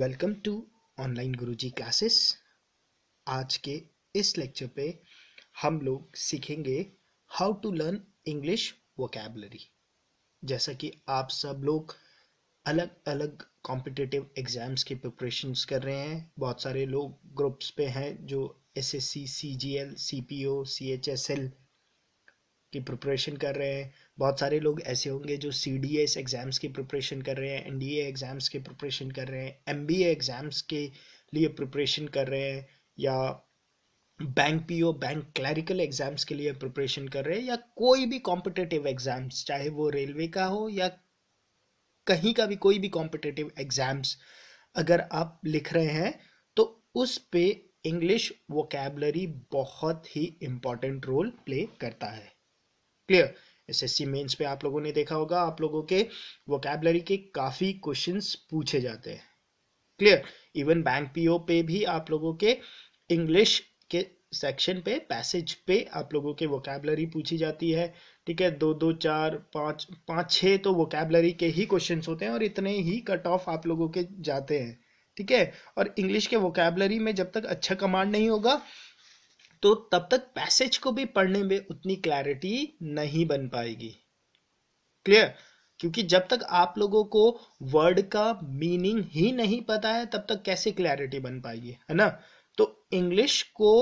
welcome to online Guruji classes आज के इस लेक्चर पे हम लोग सीखेंगे how to learn English vocabulary जैसा कि आप सब लोग अलग अलग कॉम्पिटिटिव एग्ज़ाम्स की प्रिपरेशन कर रहे हैं बहुत सारे लोग ग्रुप्स पे हैं जो S S C C G L C P O C H S L की प्रिपरेशन कर रहे हैं बहुत सारे लोग ऐसे होंगे जो सी डी एस एग्ज़ाम्स की प्रिपरेशन कर रहे हैं एन डी ए एग्ज़ाम्स की प्रिपरेशन कर रहे हैं एम बी ए एग्ज़ाम्स के लिए प्रिपरेशन कर रहे हैं या bank P O bank clerical exams के लिए प्रिपरेशन कर रहे हैं या कोई भी कॉम्पिटेटिव एग्ज़ाम्स चाहे वो रेलवे का हो या कहीं का भी कोई भी कॉम्पिटेटिव एग्ज़ाम्स अगर आप लिख रहे हैं तो उस पे इंग्लिश वोकेबलरी बहुत ही इम्पॉर्टेंट रोल प्ले करता है क्लियर एसएससी मेंस पे आप लोगों ने देखा होगा आप लोगों के वोकैबलरी के काफ़ी क्वेश्चंस पूछे जाते हैं क्लियर इवन बैंक पीओ पे भी आप लोगों के इंग्लिश के सेक्शन पे पैसेज पे आप लोगों के वोकेबलरी पूछी जाती है ठीक है दो दो चार पाँच पाँच छः तो वोकेबलरी के ही क्वेश्चन होते हैं और इतने ही कट ऑफ आप लोगों के जाते हैं ठीक है और इंग्लिश के वोकेबलरी में जब तक अच्छा कमांड नहीं होगा तो तब तक पैसेज को भी पढ़ने में उतनी क्लैरिटी नहीं बन पाएगी क्लियर क्योंकि जब तक आप लोगों को वर्ड का मीनिंग ही नहीं पता है तब तक कैसे क्लैरिटी बन पाएगी है ना तो इंग्लिश को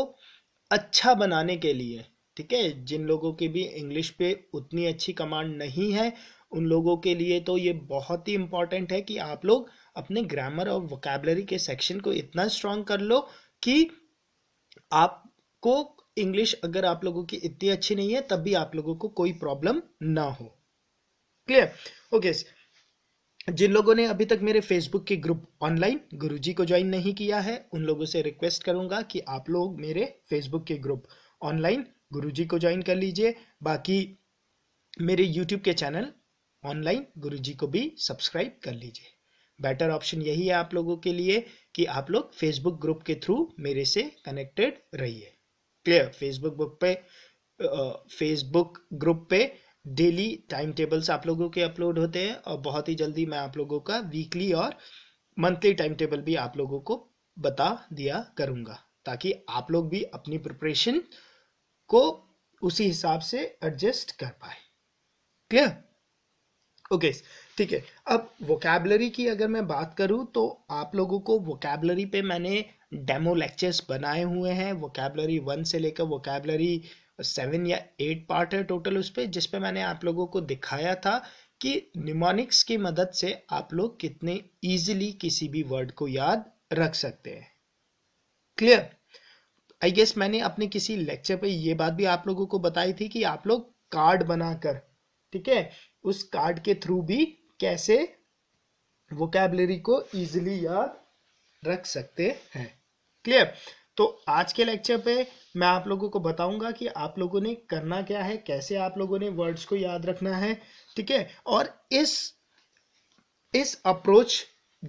अच्छा बनाने के लिए ठीक है जिन लोगों की भी इंग्लिश पे उतनी अच्छी कमांड नहीं है उन लोगों के लिए तो ये बहुत ही इंपॉर्टेंट है कि आप लोग अपने ग्रामर और वोकेबलरी के सेक्शन को इतना स्ट्रांग कर लो कि आप को इंग्लिश अगर आप लोगों की इतनी अच्छी नहीं है तब भी आप लोगों को कोई प्रॉब्लम ना हो क्लियर ओके जिन लोगों ने अभी तक मेरे फेसबुक के ग्रुप ऑनलाइन गुरुजी को ज्वाइन नहीं किया है उन लोगों से रिक्वेस्ट करूंगा कि आप लोग मेरे फेसबुक के ग्रुप ऑनलाइन गुरुजी को ज्वाइन कर लीजिए बाकी मेरे यूट्यूब के चैनल ऑनलाइन गुरुजी को भी सब्सक्राइब कर लीजिए बेटर ऑप्शन यही है आप लोगों के लिए कि आप लोग फेसबुक ग्रुप के थ्रू मेरे से कनेक्टेड रहिए क्लियर फेसबुक बुक पे फेसबुक ग्रुप पे डेली टाइम टेबल्स आप लोगों के अपलोड होते हैं और बहुत ही जल्दी मैं आप लोगों का वीकली और मंथली टाइम टेबल भी आप लोगों को बता दिया करूंगा ताकि आप लोग भी अपनी प्रिपरेशन को उसी हिसाब से एडजस्ट कर पाए क्लियर ओके ठीक है अब वोकेबलरी की अगर मैं बात करूं तो आप लोगों को वोकेबलरी पे मैंने डेमो लेक्चर्स बनाए हुए हैं वो कैबलरी वन से लेकर वो कैबलरी सेवन या एट पार्ट है टोटल उस पर जिसपे मैंने आप लोगों को दिखाया था कि निमोनिक्स की मदद से आप लोग कितने ईजिली किसी भी वर्ड को याद रख सकते हैं क्लियर आई गेस मैंने अपने किसी लेक्चर पे ये बात भी आप लोगों को बताई थी कि आप लोग कार्ड बनाकर ठीक है उस कार्ड के थ्रू भी कैसे वोकेबलरी को ईजिली याद रख सकते हैं क्लियर तो आज के लेक्चर पे मैं आप लोगों को बताऊंगा कि आप लोगों ने करना क्या है कैसे आप लोगों ने वर्ड्स को याद रखना है ठीक है और इस इस अप्रोच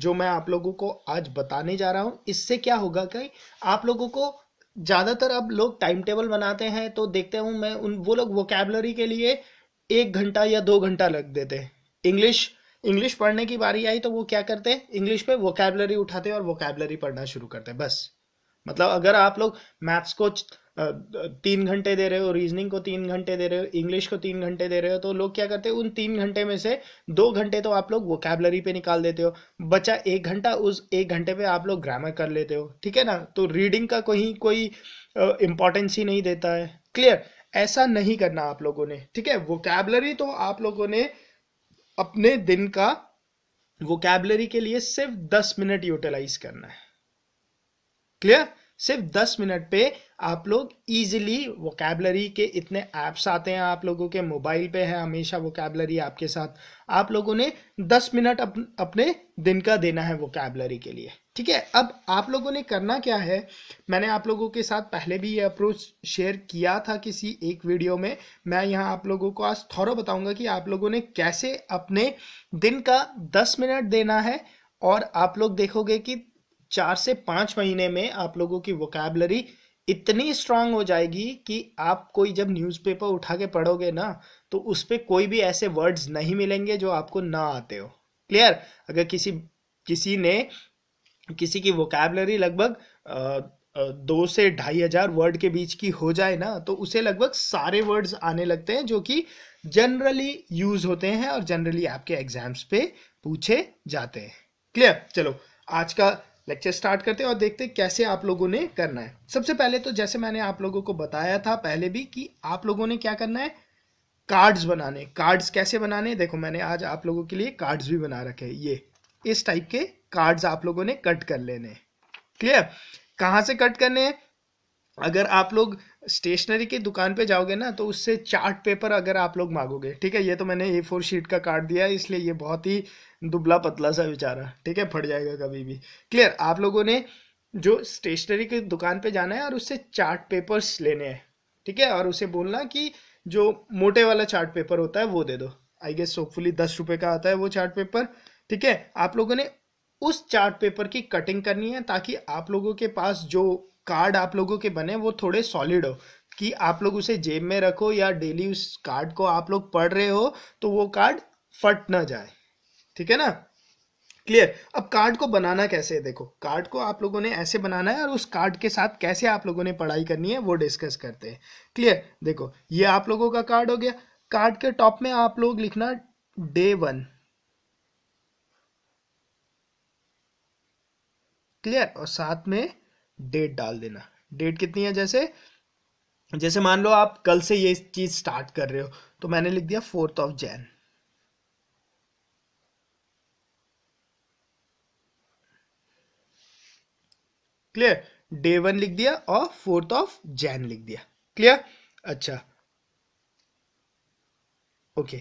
जो मैं आप लोगों को आज बताने जा रहा हूं इससे क्या होगा कि आप लोगों को ज़्यादातर अब लोग टाइम टेबल बनाते हैं तो देखते हूँ मैं उन वो लोग वोकेबलरी के लिए एक घंटा या दो घंटा लग देते हैं इंग्लिश इंग्लिश पढ़ने की बारी आई तो वो क्या करते हैं इंग्लिश पे वोकेबलरी उठाते हैं और वोकेबलरी पढ़ना शुरू करते हैं बस मतलब अगर आप लोग मैथ्स को तीन घंटे दे रहे हो रीजनिंग को तीन घंटे दे रहे हो इंग्लिश को तीन घंटे दे रहे हो तो लोग क्या करते हैं उन तीन घंटे में से दो घंटे तो आप लोग वोकेबलरी पे निकाल देते हो बचा एक घंटा उस एक घंटे पे आप लोग ग्रामर कर लेते हो ठीक है ना तो रीडिंग का कोई कोई इंपॉर्टेंस ही नहीं देता है क्लियर ऐसा नहीं करना आप लोगों ने ठीक है वोकेबलरी तो आप लोगों ने अपने दिन का वोकेबलरी के लिए सिर्फ दस मिनट यूटिलाइज करना है क्लियर सिर्फ दस मिनट पे आप लोग इजीली वोकेबलरी के इतने ऐप्स आते हैं आप लोगों के मोबाइल पे है हमेशा वोकेबलरी आपके साथ आप लोगों ने दस मिनट अप, अपने दिन का देना है वोकेबलरी के लिए ठीक है अब आप लोगों ने करना क्या है मैंने आप लोगों के साथ पहले भी ये अप्रोच शेयर किया था किसी एक वीडियो में मैं यहाँ आप लोगों को आज थोड़ा बताऊंगा कि आप लोगों ने कैसे अपने दिन का दस मिनट देना है और आप लोग देखोगे कि चार से पांच महीने में आप लोगों की वोकेबलरी इतनी स्ट्रांग हो जाएगी कि आप कोई जब न्यूज़पेपर उठा के पढ़ोगे ना तो उस पर कोई भी ऐसे वर्ड्स नहीं मिलेंगे जो आपको ना आते हो क्लियर अगर किसी किसी ने किसी की वोकेबलरी लगभग दो से ढाई हजार वर्ड के बीच की हो जाए ना तो उसे लगभग सारे वर्ड्स आने लगते हैं जो कि जनरली यूज होते हैं और जनरली आपके एग्जाम्स पे पूछे जाते हैं क्लियर चलो आज का लेक्चर स्टार्ट करते हैं और देखते हैं कैसे आप लोगों ने करना है सबसे पहले तो जैसे मैंने आप लोगों को बताया था पहले भी कि आप लोगों ने क्या करना है कार्ड्स बनाने कार्ड्स कैसे बनाने देखो मैंने आज आप लोगों के लिए कार्ड्स भी बना रखे हैं ये इस टाइप के कार्ड्स आप लोगों ने कट कर लेने क्लियर कहाँ से कट करने हैं अगर आप लोग स्टेशनरी की दुकान पे जाओगे ना तो उससे चार्ट पेपर अगर आप लोग मांगोगे ठीक है ये तो मैंने ए फोर शीट का कार्ड दिया है इसलिए ये बहुत ही दुबला पतला सा बेचारा ठीक है फट जाएगा कभी भी क्लियर आप लोगों ने जो स्टेशनरी की दुकान पे जाना है और उससे चार्ट पेपर्स लेने हैं ठीक है और उसे बोलना कि जो मोटे वाला चार्ट पेपर होता है वो दे दो आई गेस होपफुली दस रुपये का आता है वो चार्ट पेपर ठीक है आप लोगों ने उस चार्ट पेपर की कटिंग करनी है ताकि आप लोगों के पास जो कार्ड आप लोगों के बने वो थोड़े सॉलिड हो कि आप लोग उसे जेब में रखो या डेली उस कार्ड को आप लोग पढ़ रहे हो तो वो कार्ड फट ना जाए ठीक है ना क्लियर अब कार्ड को बनाना कैसे है देखो कार्ड को आप लोगों ने ऐसे बनाना है और उस कार्ड के साथ कैसे आप लोगों ने पढ़ाई करनी है वो डिस्कस करते हैं क्लियर देखो ये आप लोगों का कार्ड हो गया कार्ड के टॉप में आप लोग लिखना डे वन क्लियर और साथ में डेट डाल देना डेट कितनी है जैसे जैसे मान लो आप कल से ये चीज स्टार्ट कर रहे हो तो मैंने लिख दिया fourth of Jan clear day one लिख दिया और फोर्थ ऑफ जैन लिख दिया क्लियर अच्छा ओके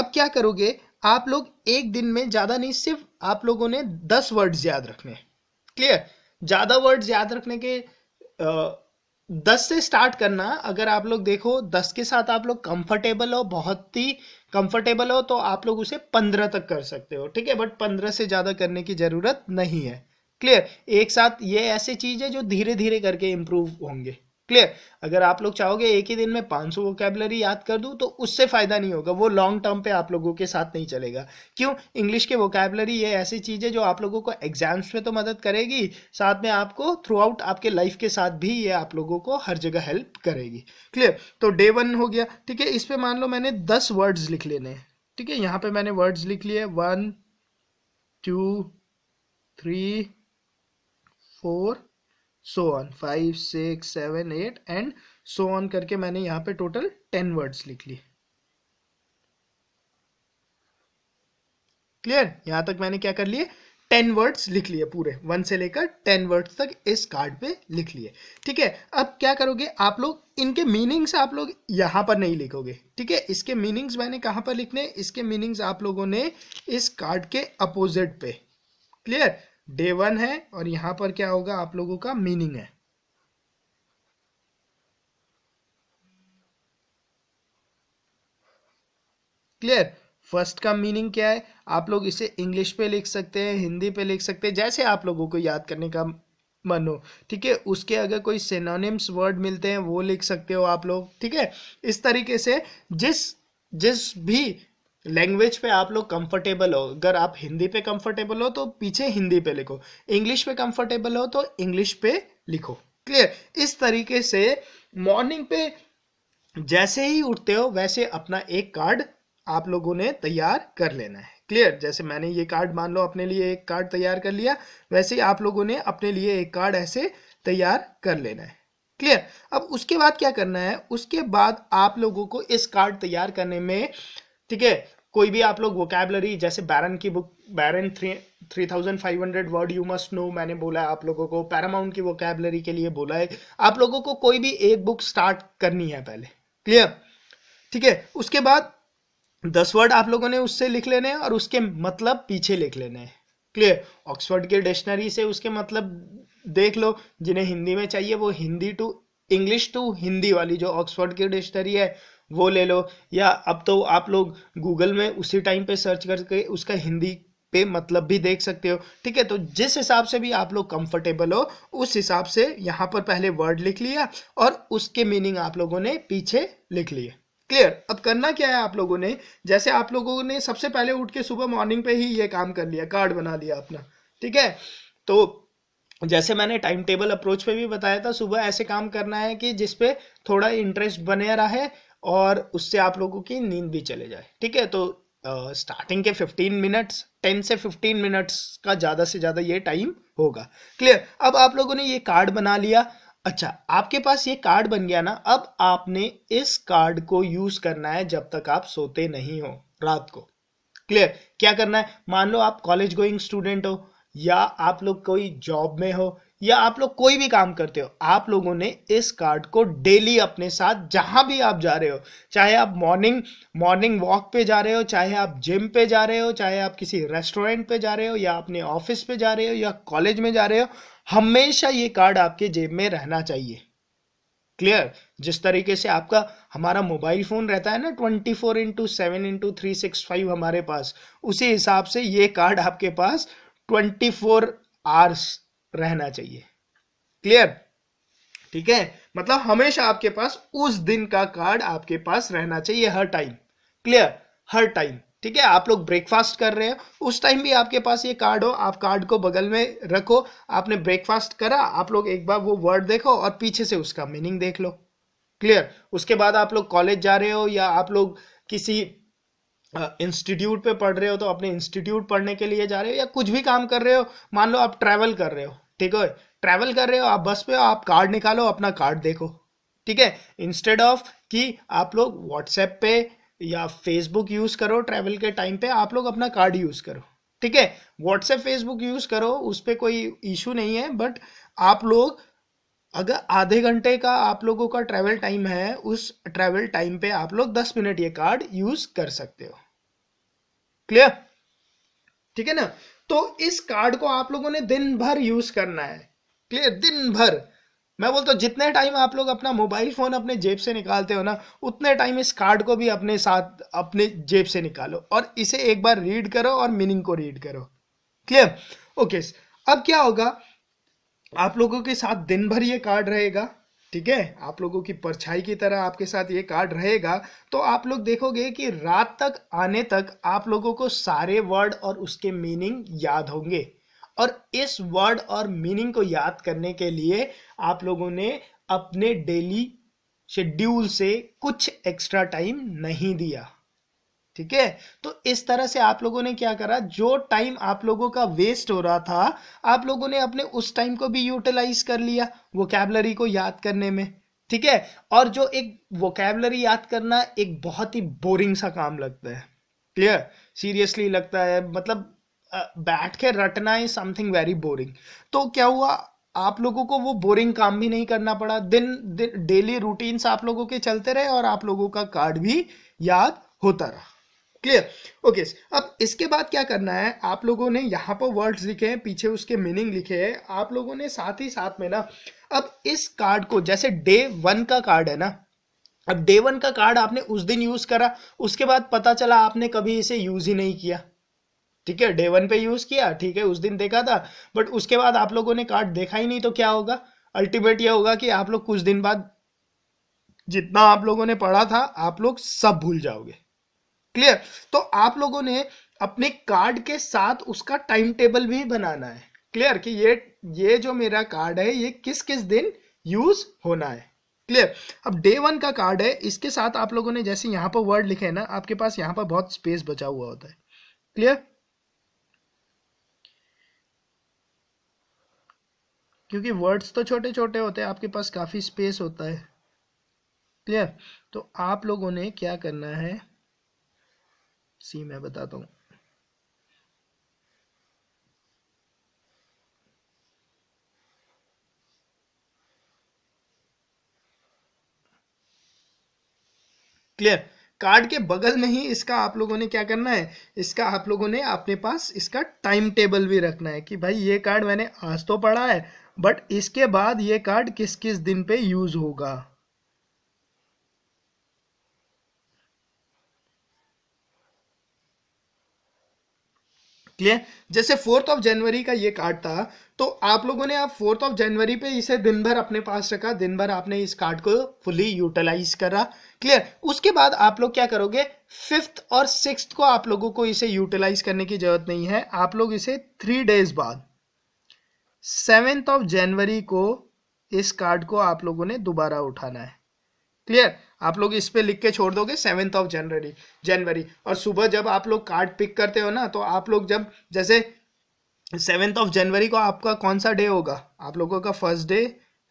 अब क्या करोगे आप लोग एक दिन में ज्यादा नहीं सिर्फ आप लोगों ने दस वर्ड्स याद रखने क्लियर ज़्यादा वर्ड्स याद रखने के दस से स्टार्ट करना अगर आप लोग देखो दस के साथ आप लोग कंफर्टेबल हो बहुत ही कंफर्टेबल हो तो आप लोग उसे पंद्रह तक कर सकते हो ठीक है बट पंद्रह से ज़्यादा करने की ज़रूरत नहीं है क्लियर एक साथ ये ऐसी चीज़ है जो धीरे धीरे करके इंप्रूव होंगे क्लियर अगर आप लोग चाहोगे एक ही दिन में 500 सौ वोकेबलरी याद कर दूं तो उससे फायदा नहीं होगा वो लॉन्ग टर्म पे आप लोगों के साथ नहीं चलेगा क्यों इंग्लिश के वोकेबलरी ये ऐसी चीज है जो आप लोगों को एग्जाम्स में तो मदद करेगी साथ में आपको थ्रू आउट आपके लाइफ के साथ भी ये आप लोगों को हर जगह हेल्प करेगी क्लियर तो डे वन हो गया ठीक है इस पर मान लो मैंने दस वर्ड्स लिख लेने हैं ठीक है यहाँ पे मैंने वर्ड्स लिख लिए one two three four so on five six seven eight and so on करके मैंने यहाँ पे टोटल टेन वर्ड्स लिख लिए क्लियर यहाँ तक मैंने क्या कर लिए टेन वर्ड्स लिख लिए पूरे वन से लेकर टेन वर्ड्स तक इस कार्ड पे लिख लिए ठीक है अब क्या करोगे आप लोग इनके मीनिंग्स आप लोग यहाँ पर नहीं लिखोगे ठीक है इसके मीनिंग्स मैंने कहाँ पर लिखने इसके मीनिंग्स आप लोगों ने इस कार्ड के अपोजिट पे क्लियर डे वन है और यहां पर क्या होगा आप लोगों का मीनिंग है क्लियर फर्स्ट का मीनिंग क्या है आप लोग इसे इंग्लिश पे लिख सकते हैं हिंदी पे लिख सकते हैं जैसे आप लोगों को याद करने का मन हो ठीक है उसके अगर कोई सेनोनिम्स वर्ड मिलते हैं वो लिख सकते हो आप लोग ठीक है इस तरीके से जिस जिस भी लैंग्वेज पे आप लोग कंफर्टेबल हो अगर आप हिंदी पे कंफर्टेबल हो तो पीछे हिंदी पे लिखो इंग्लिश पे कंफर्टेबल हो तो इंग्लिश पे लिखो क्लियर इस तरीके से मॉर्निंग पे जैसे ही उठते हो वैसे अपना एक कार्ड आप लोगों ने तैयार कर लेना है क्लियर जैसे मैंने ये कार्ड मान लो अपने लिए एक कार्ड तैयार कर लिया वैसे ही आप लोगों ने अपने लिए एक कार्ड ऐसे तैयार कर लेना है क्लियर अब उसके बाद क्या करना है उसके बाद आप लोगों को इस कार्ड तैयार करने में ठीक है कोई भी आप लोग वोकेबलरी जैसे बैरन की book Barron three three thousand five hundred word you must know मैंने बोला है आप लोगों को पैरामाउंट की वोकेबलरी के लिए बोला है आप लोगों को कोई भी एक बुक स्टार्ट करनी है पहले क्लियर ठीक है उसके बाद दस वर्ड आप लोगों ने उससे लिख लेने हैं और उसके मतलब पीछे लिख लेने हैं क्लियर ऑक्सफर्ड के डिक्शनरी से उसके मतलब देख लो जिन्हें हिंदी में चाहिए वो Hindi to English to Hindi वाली जो ऑक्सफोर्ड की डिक्शनरी है वो ले लो या अब तो आप लोग गूगल में उसी टाइम पे सर्च करके उसका हिंदी पे मतलब भी देख सकते हो ठीक है तो जिस हिसाब से भी आप लोग कंफर्टेबल हो उस हिसाब से यहाँ पर पहले वर्ड लिख लिया और उसके मीनिंग आप लोगों ने पीछे लिख लिए क्लियर अब करना क्या है आप लोगों ने जैसे आप लोगों ने सबसे पहले उठ के सुबह मॉर्निंग पे ही ये काम कर लिया कार्ड बना लिया अपना ठीक है तो जैसे मैंने टाइम टेबल अप्रोच पे भी बताया था सुबह ऐसे काम करना है कि जिसपे थोड़ा इंटरेस्ट बने रहे और उससे आप लोगों की नींद भी चले जाए ठीक है तो स्टार्टिंग के 15 मिनट्स 10 से 15 मिनट्स का ज़्यादा से ज़्यादा ये टाइम होगा क्लियर अब आप लोगों ने ये कार्ड बना लिया अच्छा आपके पास ये कार्ड बन गया ना अब आपने इस कार्ड को यूज़ करना है जब तक आप सोते नहीं हो रात को क्लियर क्या करना है मान लो आप कॉलेज गोइंग स्टूडेंट हो या आप लोग कोई जॉब में हो या आप लोग कोई भी काम करते हो आप लोगों ने इस कार्ड को डेली अपने साथ जहां भी आप जा रहे हो चाहे आप मॉर्निंग मॉर्निंग वॉक पे जा रहे हो चाहे आप जिम पे जा रहे हो चाहे आप किसी रेस्टोरेंट पे जा रहे हो या अपने ऑफिस पे जा रहे हो या कॉलेज में जा रहे हो हमेशा ये कार्ड आपके जेब में रहना चाहिए क्लियर जिस तरीके से आपका हमारा मोबाइल फ़ोन रहता है ना twenty four into seven into three six five हमारे पास उसी हिसाब से ये कार्ड आपके पास ट्वेंटी फोर आवर्स रहना चाहिए क्लियर ठीक है मतलब हमेशा आपके पास उस दिन का कार्ड आपके पास रहना चाहिए हर टाइम क्लियर हर टाइम ठीक है आप लोग ब्रेकफास्ट कर रहे हो उस टाइम भी आपके पास ये कार्ड हो आप कार्ड को बगल में रखो आपने ब्रेकफास्ट करा आप लोग एक बार वो वर्ड देखो और पीछे से उसका मीनिंग देख लो क्लियर उसके बाद आप लोग कॉलेज जा रहे हो या आप लोग किसी इंस्टीट्यूट पे पढ़ रहे हो तो अपने इंस्टीट्यूट पढ़ने के लिए जा रहे हो या कुछ भी काम कर रहे हो मान लो आप ट्रैवल कर रहे हो ठीक है ट्रैवल कर रहे हो आप बस पे हो आप कार्ड निकालो अपना कार्ड देखो ठीक है इंस्टेड ऑफ कि आप लोग व्हाट्सएप पे या फेसबुक यूज़ करो ट्रैवल के टाइम पे आप लोग अपना कार्ड यूज़ करो ठीक है व्हाट्सएप फेसबुक यूज़ करो उस पर कोई इशू नहीं है बट आप लोग अगर आधे घंटे का आप लोगों का ट्रैवल टाइम है उस ट्रैवल टाइम पे आप लोग दस मिनट ये कार्ड यूज कर सकते हो क्लियर ठीक है ना तो इस कार्ड को आप लोगों ने दिन भर यूज करना है क्लियर दिन भर मैं बोलता हूँ जितने टाइम आप लोग अपना मोबाइल फ़ोन अपने जेब से निकालते हो ना उतने टाइम इस कार्ड को भी अपने साथ अपने जेब से निकालो और इसे एक बार रीड करो और मीनिंग को रीड करो क्लियर ओके अब क्या होगा आप लोगों के साथ दिन भर ये कार्ड रहेगा ठीक है आप लोगों की परछाई की तरह आपके साथ ये कार्ड रहेगा तो आप लोग देखोगे कि रात तक आने तक आप लोगों को सारे वर्ड और उसके मीनिंग याद होंगे और इस वर्ड और मीनिंग को याद करने के लिए आप लोगों ने अपने डेली शेड्यूल से कुछ एक्स्ट्रा टाइम नहीं दिया ठीक है तो इस तरह से आप लोगों ने क्या करा जो टाइम आप लोगों का वेस्ट हो रहा था आप लोगों ने अपने उस टाइम को भी यूटिलाइज कर लिया वो कैबलरी को याद करने में ठीक है और जो एक वोकेबलरी याद करना एक बहुत ही बोरिंग सा काम लगता है क्लियर सीरियसली लगता है मतलब बैठ के रटना इज समथिंग वेरी बोरिंग तो क्या हुआ आप लोगों को वो बोरिंग काम भी नहीं करना पड़ा दिन, दिन डेली रूटीन्स आप लोगों के चलते रहे और आप लोगों का कार्ड भी याद होता रहा क्लियर ओके अब इसके बाद क्या करना है आप लोगों ने यहाँ पर वर्ड्स लिखे हैं पीछे उसके मीनिंग लिखे हैं आप लोगों ने साथ ही साथ में ना अब इस कार्ड को जैसे डे वन का कार्ड है ना अब डे वन का कार्ड आपने उस दिन यूज करा उसके बाद पता चला आपने कभी इसे यूज ही नहीं किया ठीक है डे वन पे यूज किया ठीक है उस दिन देखा था बट उसके बाद आप लोगों ने कार्ड देखा ही नहीं तो क्या होगा अल्टीमेट यह होगा कि आप लोग कुछ दिन बाद जितना आप लोगों ने पढ़ा था आप लोग सब भूल जाओगे क्लियर तो आप लोगों ने अपने कार्ड के साथ उसका टाइम टेबल भी बनाना है क्लियर कि ये ये जो मेरा कार्ड है ये किस किस दिन यूज होना है क्लियर अब डे वन का कार्ड है इसके साथ आप लोगों ने जैसे यहां पर वर्ड लिखे ना आपके पास यहां पर बहुत स्पेस बचा हुआ होता है क्लियर क्योंकि वर्ड्स तो छोटे छोटे होते हैं आपके पास काफ़ी स्पेस होता है क्लियर तो आप लोगों ने क्या करना है सी मैं बताता हूं क्लियर कार्ड के बगल में ही इसका आप लोगों ने क्या करना है इसका आप लोगों ने अपने पास इसका टाइम टेबल भी रखना है कि भाई ये कार्ड मैंने आज तो पढ़ा है बट इसके बाद ये कार्ड किस किस दिन पे यूज होगा क्लियर जैसे फोर्थ ऑफ जनवरी का ये कार्ड था तो आप लोगों ने आप फोर्थ ऑफ जनवरी पे इसे दिन भर अपने पास रखा दिन भर आपने इस कार्ड को फुली यूटिलाइज करा क्लियर उसके बाद आप लोग क्या करोगे फिफ्थ और सिक्स को आप लोगों को इसे यूटिलाइज करने की जरूरत नहीं है आप लोग इसे थ्री डेज बाद सेवेंथ ऑफ जनवरी को इस कार्ड को आप लोगों ने दोबारा उठाना है क्लियर आप लोग इस पर लिख के छोड़ दोगे सेवेंथ ऑफ जनवरी जनवरी और सुबह जब आप लोग कार्ड पिक करते हो ना तो आप लोग जब जैसे सेवन्थ ऑफ जनवरी को आपका कौन सा डे होगा आप लोगों का first day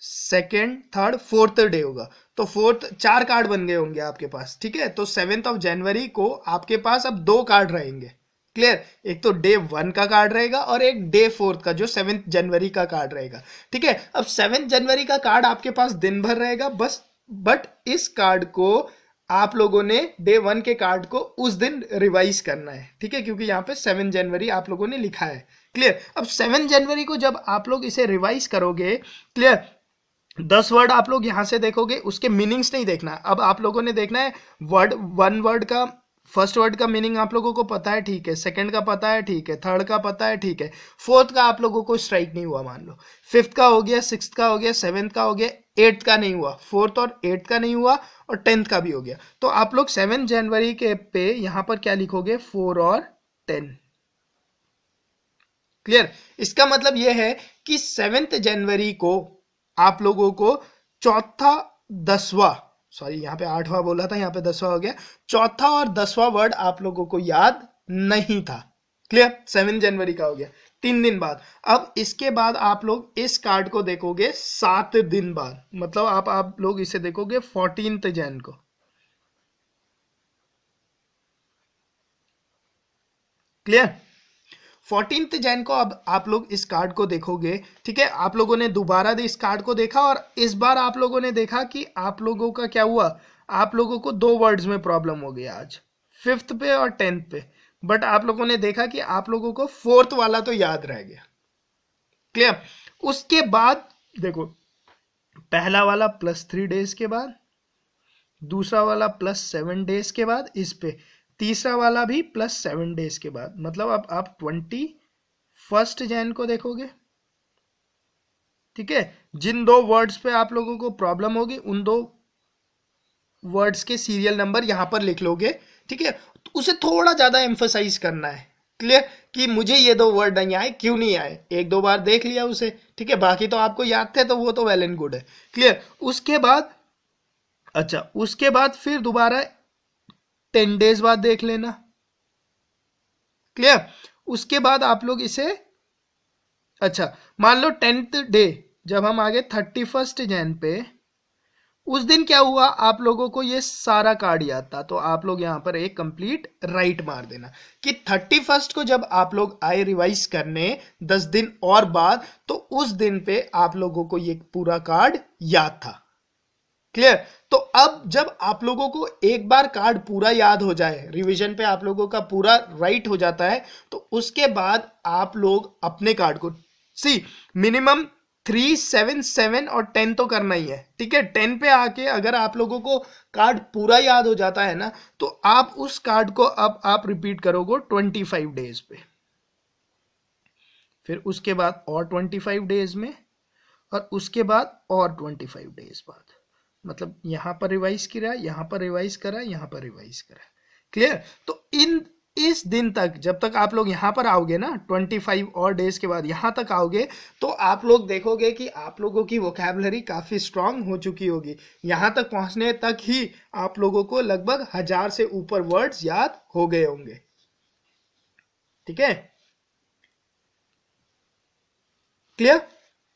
second third fourth day होगा तो फोर्थ चार कार्ड बन गए होंगे आपके पास ठीक है तो सेवेंथ ऑफ जनवरी को आपके पास अब दो कार्ड रहेंगे क्लियर एक तो डे वन का कार्ड रहेगा और एक डे फोर्थ का जो सेवेंथ जनवरी का कार्ड रहेगा ठीक है अब सेवेंथ जनवरी का कार्ड आपके पास दिन भर रहेगा बस बट इस कार्ड को आप लोगों ने डे वन के कार्ड को उस दिन रिवाइज करना है ठीक है क्योंकि यहाँ पे सेवन जनवरी आप लोगों ने लिखा है क्लियर अब सेवन जनवरी को जब आप लोग इसे रिवाइज करोगे क्लियर दस वर्ड आप लोग यहां से देखोगे उसके मीनिंग्स नहीं देखना अब आप लोगों ने देखना है वर्ड वन वर्ड का फर्स्ट वर्ड का मीनिंग आप लोगों को पता है ठीक है सेकंड का पता है ठीक है थर्ड का पता है ठीक है फोर्थ का आप लोगों को स्ट्राइक नहीं हुआ मान लो फिफ्थ का हो गया सिक्स का हो गया सेवेंथ का हो गया एट्थ का नहीं हुआ फोर्थ और एट्थ का नहीं हुआ और टेंथ का भी हो गया तो आप लोग सेवन जनवरी के पे यहां पर क्या लिखोगे फोर और टेन क्लियर इसका मतलब यह है कि सेवेंथ जनवरी को आप लोगों को चौथा दसवा सॉरी यहां पे आठवां बोला था यहां पे दसवा हो गया चौथा और दसवा वर्ड आप लोगों को याद नहीं था क्लियर सेवन जनवरी का हो गया तीन दिन बाद अब इसके बाद आप लोग इस कार्ड को देखोगे सात दिन बाद मतलब आप आप लोग इसे देखोगे फोर्टीन जैन को क्लियर फोर्टीन जैन को अब आप लोग इस कार्ड को देखोगे ठीक है आप लोगों ने दोबारा इस कार्ड को देखा और इस बार आप लोगों ने देखा कि आप लोगों का क्या हुआ आप लोगों को दो वर्ड्स में प्रॉब्लम हो गया आज फिफ्थ पे और टेंथ पे बट आप लोगों ने देखा कि आप लोगों को फोर्थ वाला तो याद रह गया क्लियर उसके बाद देखो पहला वाला प्लस थ्री डेज के बाद दूसरा वाला प्लस सेवन डेज के बाद इस पे तीसरा वाला भी प्लस सेवन डेज के बाद मतलब अब आप ट्वेंटी फर्स्ट जैन को देखोगे ठीक है जिन दो वर्ड्स पे आप लोगों को प्रॉब्लम होगी उन दो वर्ड्स के सीरियल नंबर यहां पर लिख लोगे ठीक है तो उसे थोड़ा ज़्यादा एम्फोसाइज करना है क्लियर कि मुझे ये दो वर्ड नहीं आए क्यों नहीं आए एक दो बार देख लिया उसे ठीक है बाकी तो आपको याद थे तो वो तो वेल एंड गुड है क्लियर उसके बाद अच्छा उसके बाद फिर दोबारा टेन डेज बाद देख लेना क्लियर उसके बाद आप लोग इसे अच्छा मान लो टेंथ डे जब हम आगे थर्टी फर्स्ट जैन पे उस दिन क्या हुआ आप लोगों को ये सारा कार्ड याद था तो आप लोग यहाँ पर एक कंप्लीट राइट मार देना कि थर्टी फर्स्ट को जब आप लोग आए रिवाइज करने दस दिन और बाद तो उस दिन पे आप लोगों को ये पूरा कार्ड याद था क्लियर तो अब जब आप लोगों को एक बार कार्ड पूरा याद हो जाए रिवीजन पे आप लोगों का पूरा राइट हो जाता है तो उसके बाद आप लोग अपने कार्ड को see minimum three seven seven और टेन तो करना ही है ठीक है टेन पे आके अगर आप लोगों को कार्ड पूरा याद हो जाता है ना तो आप उस कार्ड को अब आप रिपीट करोगे ट्वेंटी फाइव डेज पे फिर उसके बाद और ट्वेंटी फाइव डेज में और उसके बाद और ट्वेंटी फाइव डेज बाद मतलब यहां पर रिवाइज किया यहां पर रिवाइज करा यहां पर रिवाइज करा क्लियर तो इन इस दिन तक जब तक आप लोग यहाँ पर आओगे ना ट्वेंटी फाइव और डेज के बाद यहाँ तक आओगे तो आप लोग देखोगे कि आप लोगों की वोकेबलरी काफ़ी स्ट्रांग हो चुकी होगी यहाँ तक पहुँचने तक ही आप लोगों को लगभग हजार से ऊपर वर्ड्स याद हो गए होंगे ठीक है क्लियर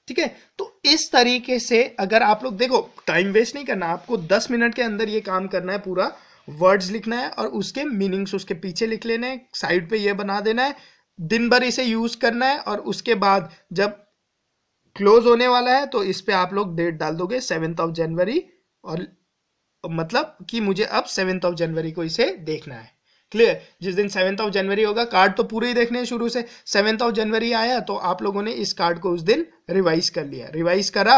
ठीक है तो इस तरीके से अगर आप लोग देखो टाइम वेस्ट नहीं करना आपको दस मिनट के अंदर ये काम करना है पूरा वर्ड्स लिखना है और उसके मीनिंग्स उसके पीछे लिख लेने साइड पे ये बना देना है दिन भर इसे यूज़ करना है और उसके बाद जब क्लोज होने वाला है तो इस पर आप लोग डेट डाल दोगे सेवेंथ ऑफ जनवरी और मतलब कि मुझे अब सेवेंथ ऑफ जनवरी को इसे देखना है क्लियर जिस दिन सेवेंथ ऑफ जनवरी होगा कार्ड तो पूरे ही देखने हैं शुरू से सेवेंथ ऑफ जनवरी आया तो आप लोगों ने इस कार्ड को उस दिन रिवाइज कर लिया रिवाइज करा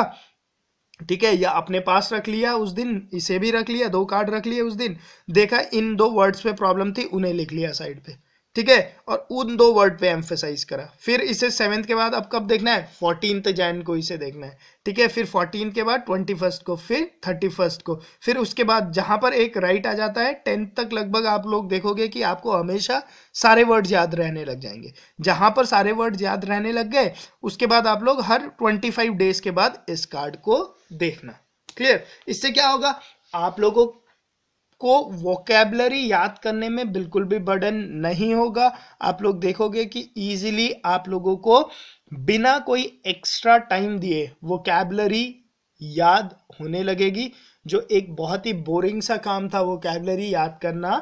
ठीक है या अपने पास रख लिया उस दिन इसे भी रख लिया दो कार्ड रख लिया उस दिन देखा इन दो वर्ड्स पे प्रॉब्लम थी उन्हें लिख लिया साइड पे ठीक है और उन दो वर्ड पे एम्फेसाइज करा फिर इसे सेवेंथ के बाद अब कब देखना है फोर्टीन जैन को इसे देखना है ठीक है फिर फोर्टीन के बाद ट्वेंटी फर्स्ट को फिर थर्टी फर्स्ट को फिर उसके बाद जहां पर एक राइट आ जाता है टेंथ तक लगभग आप लोग देखोगे कि आपको हमेशा सारे वर्ड्स याद रहने लग जाएंगे जहां पर सारे वर्ड्स याद रहने लग गए उसके बाद आप लोग हर ट्वेंटी फाइव डेज के बाद इस कार्ड को देखना क्लियर इससे क्या होगा आप लोगों आपको वोकेबलरी याद करने में बिल्कुल भी बर्डन नहीं होगा आप लोग देखोगे कि ईजिली आप लोगों को बिना कोई एक्स्ट्रा टाइम दिए वोकेबलरी याद होने लगेगी जो एक बहुत ही बोरिंग सा काम था वो कैबलरी याद करना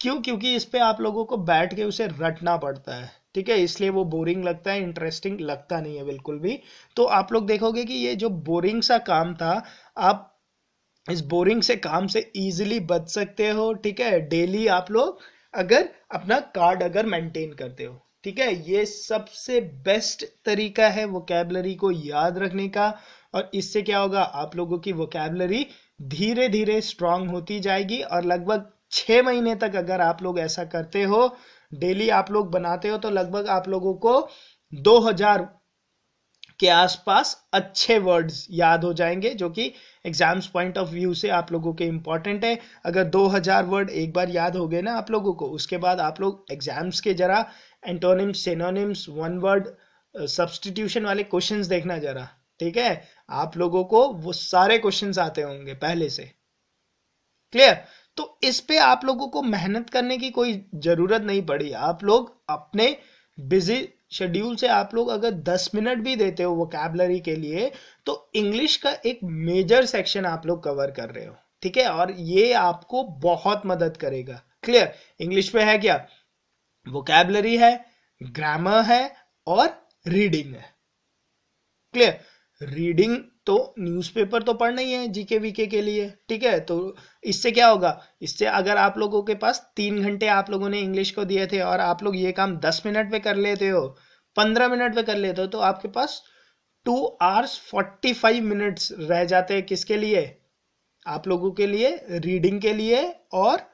क्यों क्योंकि इस पर आप लोगों को बैठ के उसे रटना पड़ता है ठीक है इसलिए वो बोरिंग लगता है इंटरेस्टिंग लगता नहीं है बिल्कुल भी तो आप लोग देखोगे कि ये जो बोरिंग सा काम था आप इस बोरिंग से काम से इजीली बच सकते हो ठीक है डेली आप लोग अगर अपना कार्ड अगर मेंटेन करते हो ठीक है ये सबसे बेस्ट तरीका है वोकेबलरी को याद रखने का और इससे क्या होगा आप लोगों की वोकेबलरी धीरे धीरे स्ट्रांग होती जाएगी और लगभग छः महीने तक अगर आप लोग ऐसा करते हो डेली आप लोग बनाते हो तो लगभग आप लोगों को 2000 के आसपास अच्छे वर्ड्स याद हो जाएंगे जो कि एग्जाम्स पॉइंट ऑफ व्यू से आप लोगों के इंपॉर्टेंट है अगर 2000 वर्ड एक बार याद हो गए ना आप लोगों को उसके बाद आप लोग एग्जाम्स के जरा antonyms synonyms one word substitution वाले क्वेश्चन देखना जरा ठीक है आप लोगों को वो सारे क्वेश्चन आते होंगे पहले से क्लियर तो इस पे आप लोगों को मेहनत करने की कोई जरूरत नहीं पड़ी आप लोग अपने बिजी शेड्यूल से आप लोग अगर 10 मिनट भी देते हो कैबलरी के लिए तो इंग्लिश का एक मेजर सेक्शन आप लोग कवर कर रहे हो ठीक है और ये आपको बहुत मदद करेगा क्लियर इंग्लिश में है क्या कैबलरी है ग्रामर है और रीडिंग है क्लियर रीडिंग तो न्यूज़पेपर तो पढ़ना ही है जीके वीके के लिए ठीक है तो इससे क्या होगा इससे अगर आप लोगों के पास तीन घंटे आप लोगों ने इंग्लिश को दिए थे और आप लोग ये काम दस मिनट में कर लेते हो पंद्रह मिनट में कर लेते हो तो आपके पास two hours forty five minutes रह जाते हैं किसके लिए आप लोगों के लिए रीडिंग के लिए और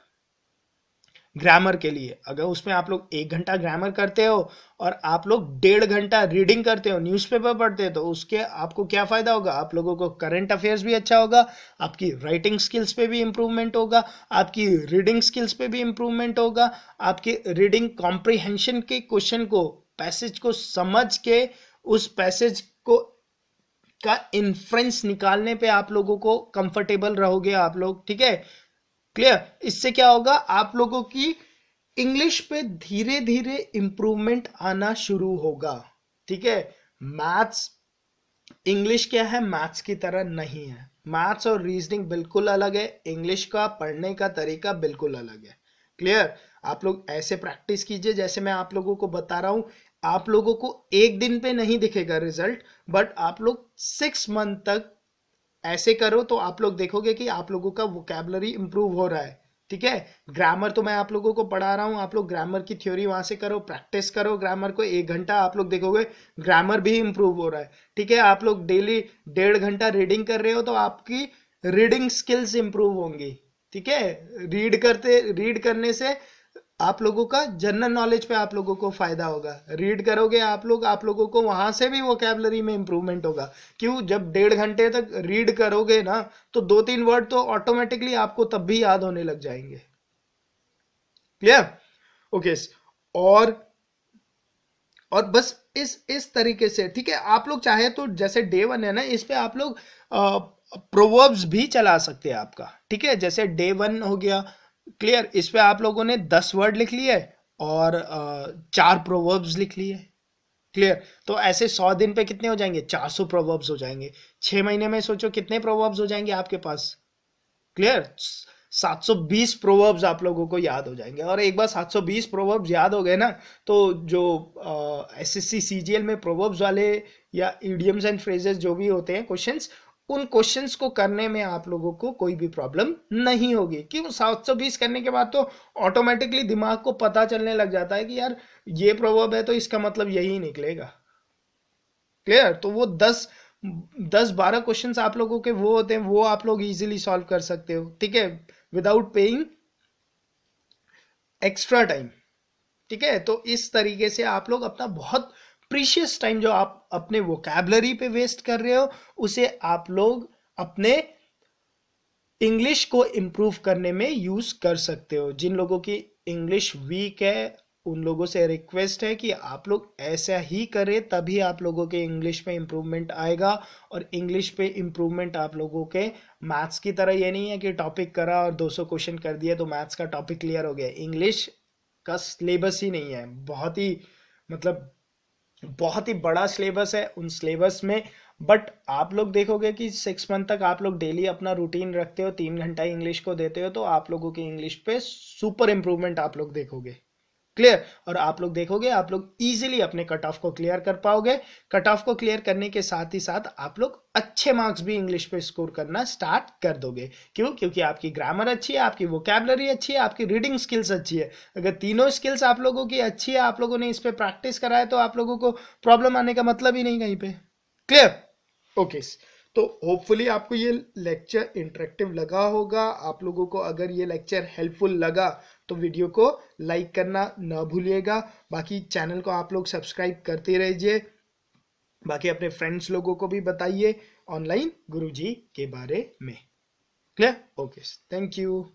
ग्रामर के लिए अगर उसमें आप लोग एक घंटा ग्रामर करते हो और आप लोग डेढ़ घंटा रीडिंग करते हो न्यूज़पेपर पढ़ते हो तो उसके आपको क्या फ़ायदा होगा आप लोगों को करंट अफेयर्स भी अच्छा होगा आपकी राइटिंग स्किल्स पे भी इम्प्रूवमेंट होगा आपकी रीडिंग स्किल्स पे भी इम्प्रूवमेंट होगा आपकी रीडिंग कॉम्प्रिहेंशन के क्वेश्चन को पैसेज को समझ के उस पैसेज को का इन्फ्रेंस निकालने पे आप लोगों को कंफर्टेबल रहोगे आप लोग ठीक है क्लियर इससे क्या होगा आप लोगों की इंग्लिश पे धीरे धीरे इंप्रूवमेंट आना शुरू होगा ठीक है मैथ्स इंग्लिश क्या है मैथ्स की तरह नहीं है मैथ्स और रीजनिंग बिल्कुल अलग है इंग्लिश का पढ़ने का तरीका बिल्कुल अलग है क्लियर आप लोग ऐसे प्रैक्टिस कीजिए जैसे मैं आप लोगों को बता रहा हूं आप लोगों को एक दिन पे नहीं दिखेगा रिजल्ट बट आप लोग सिक्स मंथ तक ऐसे करो तो आप लोग देखोगे कि आप लोगों का वोकेबलरी इंप्रूव हो रहा है ठीक है ग्रामर तो मैं आप लोगों को पढ़ा रहा हूँ आप लोग ग्रामर की थ्योरी वहाँ से करो प्रैक्टिस करो ग्रामर को एक घंटा आप लोग देखोगे ग्रामर भी इम्प्रूव हो रहा है ठीक है आप लोग डेली डेढ़ घंटा रीडिंग कर रहे हो तो आपकी रीडिंग स्किल्स इम्प्रूव होंगी ठीक है रीड करते रीड करने से आप लोगों का जनरल नॉलेज पे आप लोगों को फायदा होगा रीड करोगे आप लोग आप लोगों को वहां से भी वोकेबलरी में इंप्रूवमेंट होगा क्यों जब डेढ़ घंटे तक रीड करोगे ना तो दो तीन वर्ड तो ऑटोमेटिकली आपको तब भी याद होने लग जाएंगे क्लियर ओके okay, और और बस इस इस तरीके से ठीक है आप लोग चाहे तो जैसे डे वन है ना इस पे आप लोग प्रोवर्ब्स भी चला सकते हैं आपका ठीक है जैसे डे वन हो गया क्लियर इस पे आप लोगों ने दस वर्ड लिख लिए और चार प्रोवर्ब्स लिख लिए क्लियर तो ऐसे सौ दिन पे कितने हो जाएंगे चार सौ प्रोवर्ब्स हो जाएंगे छह महीने में सोचो कितने प्रोवर्ब्स हो जाएंगे आपके पास क्लियर सात सौ बीस प्रोवर्ब्स आप लोगों को याद हो जाएंगे और एक बार सात सौ बीस प्रोवर्ब्स याद हो गए ना तो जो एस एस सी में प्रोवर्ब्स वाले या ईडियम्स एंड फ्रेजेस जो भी होते हैं क्वेश्चंस उन क्वेश्चंस को करने में आप लोगों को कोई भी प्रॉब्लम नहीं होगी क्यों सात सौ बीस करने के बाद तो ऑटोमेटिकली दिमाग को पता चलने लग जाता है कि यार ये प्रोवर्ब है तो इसका मतलब यही निकलेगा क्लियर तो वो दस दस बारह क्वेश्चंस आप लोगों के वो होते हैं वो आप लोग इजीली सॉल्व कर सकते हो ठीक है विदाउट पेइंग एक्स्ट्रा टाइम ठीक है तो इस तरीके से आप लोग अपना बहुत प्रीशियस टाइम जो आप अपने वोकैबलरी पे वेस्ट कर रहे हो उसे आप लोग अपने इंग्लिश को इम्प्रूव करने में यूज़ कर सकते हो जिन लोगों की इंग्लिश वीक है उन लोगों से रिक्वेस्ट है कि आप लोग ऐसा ही करें तभी आप लोगों के इंग्लिश में इम्प्रूवमेंट आएगा और इंग्लिश पे इम्प्रूवमेंट आप लोगों के मैथ्स की तरह ये नहीं है कि टॉपिक करा और 200 क्वेश्चन कर दिया तो मैथ्स का टॉपिक क्लियर हो गया इंग्लिश का सिलेबस ही नहीं है बहुत ही मतलब बहुत ही बड़ा सिलेबस है उन सिलेबस में बट आप लोग देखोगे कि सिक्स मंथ तक आप लोग डेली अपना रूटीन रखते हो तीन घंटा इंग्लिश को देते हो तो आप लोगों की इंग्लिश पे सुपर इम्प्रूवमेंट आप लोग देखोगे क्लियर और आप लोग देखोगे आप लोग इजीली अपने कट ऑफ को क्लियर कर पाओगे कट ऑफ को क्लियर करने के साथ ही साथ आप लोग अच्छे मार्क्स भी इंग्लिश पे स्कोर करना स्टार्ट कर दोगे क्यों क्योंकि आपकी ग्रामर अच्छी है आपकी वोकेबलरी अच्छी है आपकी रीडिंग स्किल्स अच्छी है अगर तीनों स्किल्स आप लोगों की अच्छी है आप लोगों ने इस पर प्रैक्टिस करा है तो आप लोगों को प्रॉब्लम आने का मतलब ही नहीं कहीं पे क्लियर ओके तो होपफुली आपको ये लेक्चर इंटरेक्टिव लगा होगा आप लोगों को अगर ये लेक्चर हेल्पफुल लगा तो वीडियो को लाइक करना ना भूलिएगा बाकी चैनल को आप लोग सब्सक्राइब करते रहिए बाकी अपने फ्रेंड्स लोगों को भी बताइए ऑनलाइन गुरुजी के बारे में क्लियर ओके थैंक यू